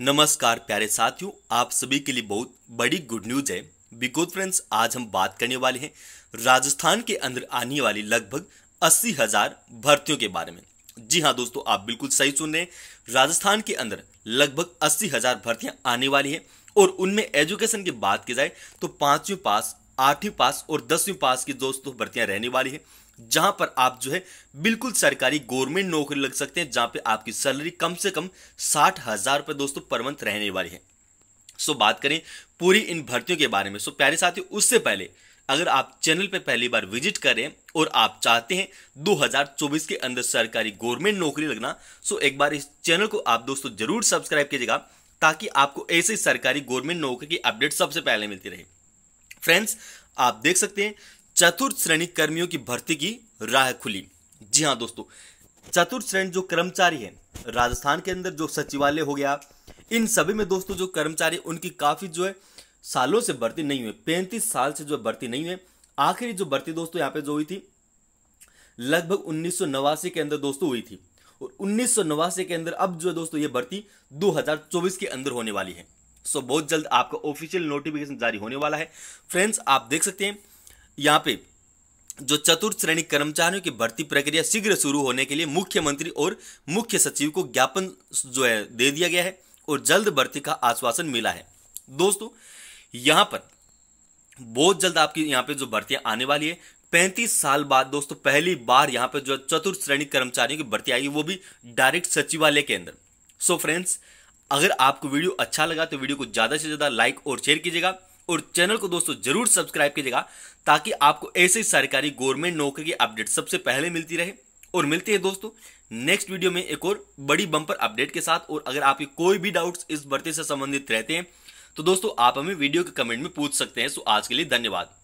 नमस्कार प्यारे साथियों आप सभी के लिए बहुत बड़ी गुड न्यूज है बिकोद फ्रेंड्स आज हम बात करने वाले हैं राजस्थान के अंदर आने वाली लगभग अस्सी हजार भर्तियों के बारे में जी हाँ दोस्तों आप बिल्कुल सही सुन रहे हैं राजस्थान के अंदर लगभग अस्सी हजार भर्तियां आने वाली हैं और उनमें एजुकेशन की बात की जाए तो पांचवी पास आठवीं पास और दसवीं पास की दोस्तों भर्तियां रहने वाली है जहां पर आप जो है बिल्कुल सरकारी गवर्नमेंट नौकरी लग सकते हैं जहां पे आपकी सैलरी कम से कम साठ हजार रुपए दोस्तों पर मंथ रहने वाली है सो बात करें पूरी इन भर्तियों के बारे में सो प्यारे साथियों उससे पहले अगर आप चैनल पर पहली बार विजिट करें और आप चाहते हैं 2024 के अंदर सरकारी गवर्नमेंट नौकरी लगना सो एक बार इस चैनल को आप दोस्तों जरूर सब्सक्राइब कीजिएगा ताकि आपको ऐसे सरकारी गवर्नमेंट नौकरी की अपडेट सबसे पहले मिलती रहे फ्रेंड्स आप देख सकते हैं चतुर्थ श्रेणी कर्मियों की भर्ती की राह खुली जी हाँ दोस्तों चतुर्थ श्रेणी जो कर्मचारी है राजस्थान के अंदर जो सचिवालय हो गया इन सभी में दोस्तों जो कर्मचारी उनकी काफ़ी जो है सालों से भर्ती नहीं हुई पैंतीस साल से जो भर्ती नहीं हुई आखिरी जो भर्ती दोस्तों यहाँ पे जो हुई थी लगभग उन्नीस के अंदर दोस्तों हुई थी और उन्नीस के अंदर अब जो है दोस्तों ये भर्ती 2024 के अंदर होने वाली है सो बहुत जल्द आपका ऑफिशियल नोटिफिकेशन जारी होने वाला है फ्रेंड्स आप देख सकते हैं यहाँ पे जो चतुर्थ श्रेणी कर्मचारियों की भर्ती प्रक्रिया शीघ्र शुरू होने के लिए मुख्यमंत्री और मुख्य सचिव को ज्ञापन जो है दे दिया गया है और जल्द भर्ती का आश्वासन मिला है दोस्तों यहां पर बहुत जल्द आपकी यहां पे जो भर्तियां आने वाली है पैंतीस साल बाद दोस्तों पहली बार यहां पे जो चतुर्थ श्रेणी कर्मचारियों की भर्ती आएगी वो भी डायरेक्ट सचिवालय के अंदर सो फ्रेंड्स अगर आपको वीडियो अच्छा लगा तो वीडियो को ज़्यादा से ज़्यादा लाइक और शेयर कीजिएगा और चैनल को दोस्तों जरूर सब्सक्राइब कीजिएगा ताकि आपको ऐसे सरकारी गवर्नमेंट नौकरी की अपडेट सबसे पहले मिलती रहे और मिलते हैं दोस्तों नेक्स्ट वीडियो में एक और बड़ी बंपर अपडेट के साथ और अगर आपके कोई भी डाउट्स इस भर्ती से संबंधित रहते हैं तो दोस्तों आप हमें वीडियो के कमेंट में पूछ सकते हैं सो आज के लिए धन्यवाद